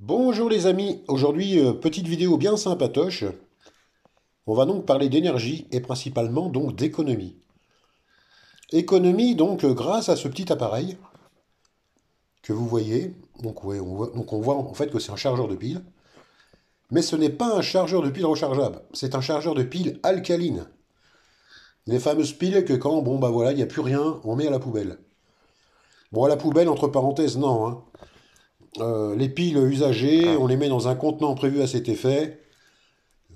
Bonjour les amis, aujourd'hui euh, petite vidéo bien sympatoche. On va donc parler d'énergie et principalement donc d'économie. Économie donc euh, grâce à ce petit appareil que vous voyez. Donc, on, voit, donc on voit en fait que c'est un chargeur de pile. Mais ce n'est pas un chargeur de pile rechargeable, c'est un chargeur de pile alcaline. Les fameuses piles que quand, bon bah voilà, il n'y a plus rien, on met à la poubelle. Bon à la poubelle entre parenthèses, non. Hein. Euh, les piles usagées, ah. on les met dans un contenant prévu à cet effet,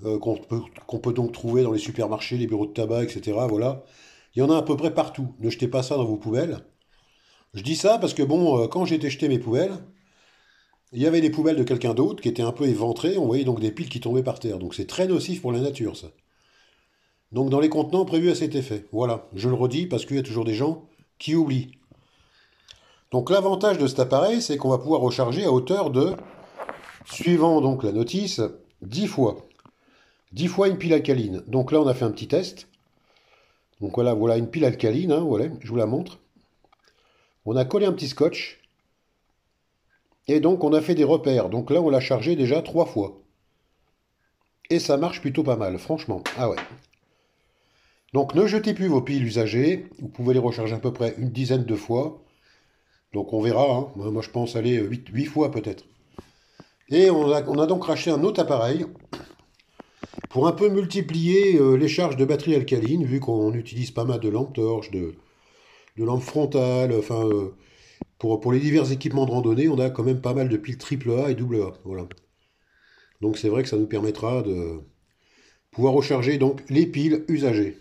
euh, qu'on peut, donc trouver dans les supermarchés, les bureaux de tabac, etc. Voilà. Il y en a à peu près partout. Ne jetez pas ça dans vos poubelles. Je dis ça parce que, bon, euh, quand j'étais jeté mes poubelles, il y avait des poubelles de quelqu'un d'autre qui étaient un peu éventrées, on voyait donc des piles qui tombaient par terre. Donc c'est très nocif pour la nature, ça. Donc dans les contenants prévus à cet effet. Voilà, je le redis parce qu'il y a toujours des gens qui oublient. Donc l'avantage de cet appareil, c'est qu'on va pouvoir recharger à hauteur de, suivant donc la notice, 10 fois. 10 fois une pile alcaline. Donc là, on a fait un petit test. Donc voilà, voilà une pile alcaline, hein, je vous la montre. On a collé un petit scotch. Et donc on a fait des repères. Donc là, on l'a chargé déjà 3 fois. Et ça marche plutôt pas mal, franchement. Ah ouais. Donc ne jetez plus vos piles usagées. Vous pouvez les recharger à peu près une dizaine de fois. Donc on verra. Hein. Moi, je pense aller 8, euh, fois peut-être. Et on a, donc racheté un autre appareil pour un peu multiplier euh, les charges de batterie alcaline, vu qu'on utilise pas mal de lampes torches, de, lampes frontales, enfin, euh, pour, les divers équipements de randonnée, on a quand même pas mal de piles A et AA. Voilà. Donc c'est vrai que ça nous permettra de pouvoir recharger donc les piles usagées.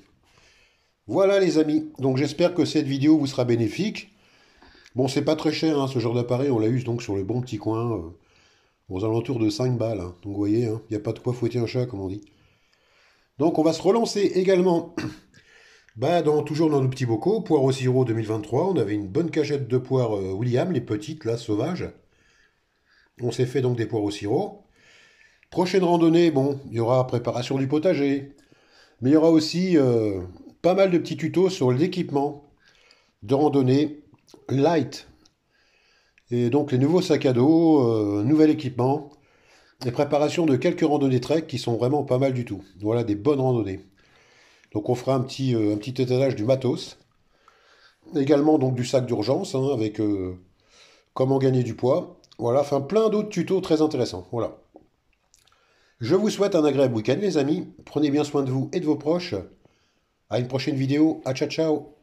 Voilà les amis, donc j'espère que cette vidéo vous sera bénéfique. Bon, c'est pas très cher, hein, ce genre d'appareil, on l'a eu donc sur le bon petit coin, euh, aux alentours de 5 balles. Hein. Donc vous voyez, il hein, n'y a pas de quoi fouetter un chat, comme on dit. Donc on va se relancer également, bah, dans, toujours dans nos petits bocaux, poire au sirop 2023, on avait une bonne cachette de poire euh, William, les petites, là, sauvages. On s'est fait donc des poires au sirop. Prochaine randonnée, bon, il y aura préparation du potager, mais il y aura aussi euh, pas mal de petits tutos sur l'équipement de randonnée light. Et donc les nouveaux sacs à dos, euh, nouvel équipement, les préparations de quelques randonnées trek qui sont vraiment pas mal du tout. Voilà des bonnes randonnées. Donc on fera un petit, euh, un petit étalage du matos. Également donc du sac d'urgence hein, avec euh, comment gagner du poids. Voilà, enfin plein d'autres tutos très intéressants. Voilà. Je vous souhaite un agréable week-end les amis. Prenez bien soin de vous et de vos proches. À une prochaine vidéo. À ciao ciao